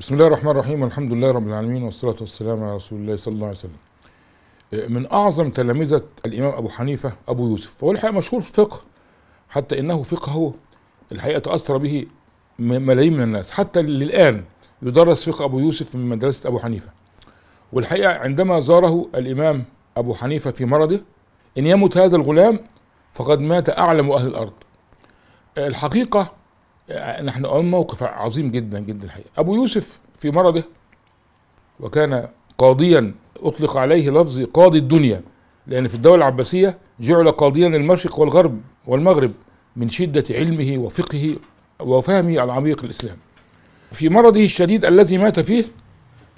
بسم الله الرحمن الرحيم والحمد لله رب العالمين والصلاة والسلام على رسول الله صلى الله عليه وسلم إيه، من أعظم تلامذة الإمام أبو حنيفة أبو يوسف هو الحقيقة مشهور في الفقه حتى إنه فقهه الحقيقة تأثر به ملايين من الناس حتى للآن يدرس فقه أبو يوسف من مدرسة أبو حنيفة والحقيقة عندما زاره الإمام أبو حنيفة في مرضه إن يمت هذا الغلام فقد مات أعلم أهل الأرض إيه، الحقيقة آه، نحن امام آه، موقف عظيم جدا جدا الحقيقه ابو يوسف في مرضه وكان قاضيا اطلق عليه لفظ قاضي الدنيا لان في الدوله العباسيه جعل قاضيا للمشرق والغرب والمغرب من شده علمه وفقهه وفهمه العميق الاسلام في مرضه الشديد الذي مات فيه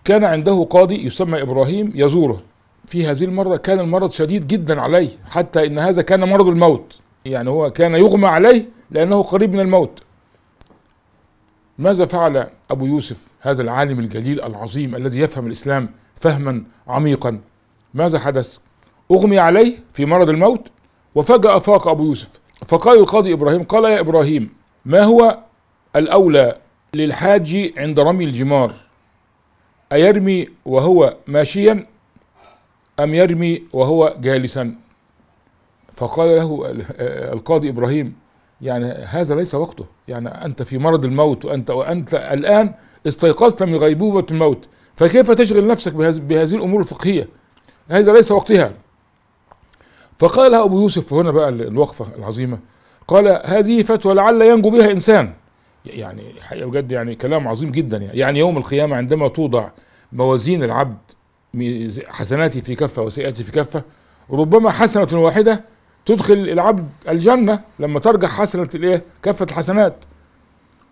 كان عنده قاضي يسمى ابراهيم يزوره في هذه المره كان المرض شديد جدا عليه حتى ان هذا كان مرض الموت يعني هو كان يغمى عليه لانه قريب من الموت ماذا فعل أبو يوسف هذا العالم الجليل العظيم الذي يفهم الإسلام فهما عميقا ماذا حدث أغمي عليه في مرض الموت وفجأة فاق أبو يوسف فقال القاضي إبراهيم قال يا إبراهيم ما هو الأولى للحاج عند رمي الجمار أيرمي وهو ماشيا أم يرمي وهو جالسا فقال له آه، آه، القاضي إبراهيم يعني هذا ليس وقته يعني أنت في مرض الموت وأنت وأنت الآن استيقظت من غيبوبة الموت فكيف تشغل نفسك بهذه الأمور الفقهية هذا ليس وقتها فقال أبو يوسف هنا بقى الوقفة العظيمة قال هذه فتوى لعل ينجو بها إنسان يعني حقيقة بجد يعني كلام عظيم جدا يعني, يعني يوم القيامة عندما توضع موازين العبد حسناته في كفة وسيئاته في كفة ربما حسنة واحدة تدخل العبد الجنة لما ترجع حسنة الايه كافة الحسنات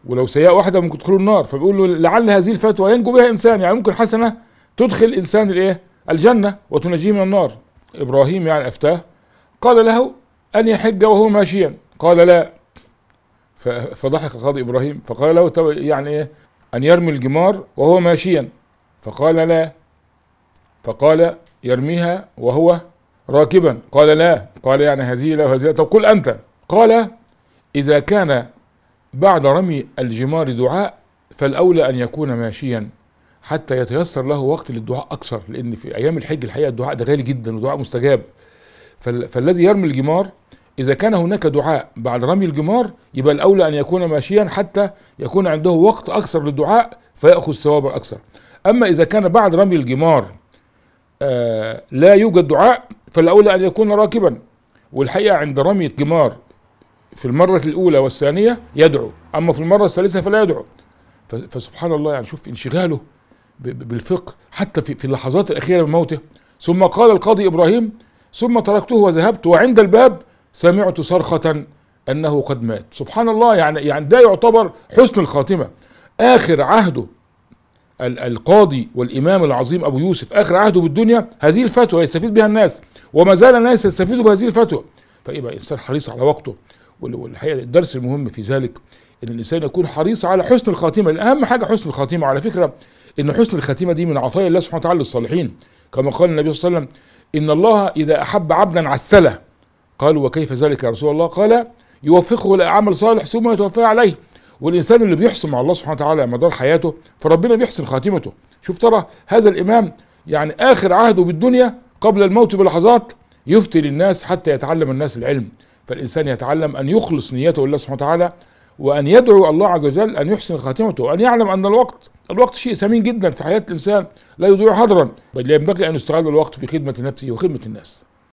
ولو سيئة واحدة ممكن تدخلوا النار فبيقول له لعل هذه الفتوى ينجو بها إنسان يعني ممكن حسنة تدخل إنسان الايه الجنة وتنجيه من النار إبراهيم يعني أفتاه قال له أن يحج وهو ماشيا قال لا فضحك القاضي إبراهيم فقال له يعني إيه أن يرمي الجمار وهو ماشيا فقال لا فقال يرميها وهو راكبا قال لا قال يعني هذه لا وهذه لا طب قل أنت قال إذا كان بعد رمي الجمار دعاء فالأولى أن يكون ماشيا حتى يتيسر له وقت للدعاء أكثر لأن في أيام الحج الحقيقة الدعاء ده غالي جدا ودعاء مستجاب فالذي يرمي الجمار إذا كان هناك دعاء بعد رمي الجمار يبقى الأولى أن يكون ماشيا حتى يكون عنده وقت أكثر للدعاء فيأخذ ثوابا أكثر أما إذا كان بعد رمي الجمار آه لا يوجد دعاء فالأولى أن يكون راكبا والحقيقة عند رمي الجمار في المرة الأولى والثانية يدعو أما في المرة الثالثة فلا يدعو فسبحان الله يعني شوف انشغاله بالفقه حتى في اللحظات الأخيرة من موته ثم قال القاضي إبراهيم ثم تركته وذهبت وعند الباب سمعت صرخة أنه قد مات سبحان الله يعني, يعني ده يعتبر حسن الخاتمة آخر عهده القاضي والإمام العظيم أبو يوسف آخر عهده بالدنيا هذه الفتوى يستفيد بها الناس وما زال الناس يستفيدوا بهذه الفتوى فيبقى الإنسان حريص على وقته والحقيقة الدرس المهم في ذلك إن الإنسان يكون حريص على حسن الخاتمة الاهم أهم حاجة حسن الخاتمة على فكرة إن حسن الخاتمة دي من عطايا الله سبحانه وتعالى للصالحين كما قال النبي صلى الله عليه وسلم إن الله إذا أحب عبدا عسله قالوا وكيف ذلك يا رسول الله قال يوفقه لعمل صالح ثم يتوفى عليه والإنسان اللي بيحسن مع الله سبحانه وتعالى مدار حياته فربنا بيحسن خاتمته شوف ترى هذا الإمام يعني آخر عهده بالدنيا قبل الموت بلحظات يفتي للناس حتى يتعلم الناس العلم فالإنسان يتعلم أن يخلص نيته لله سبحانه وتعالى وأن يدعو الله عز وجل أن يحسن خاتمته وأن يعلم أن الوقت الوقت شيء ثمين جدا في حياة الإنسان لا يضيع هدرا بل ينبغي أن يستغل الوقت في خدمة نفسه وخدمة الناس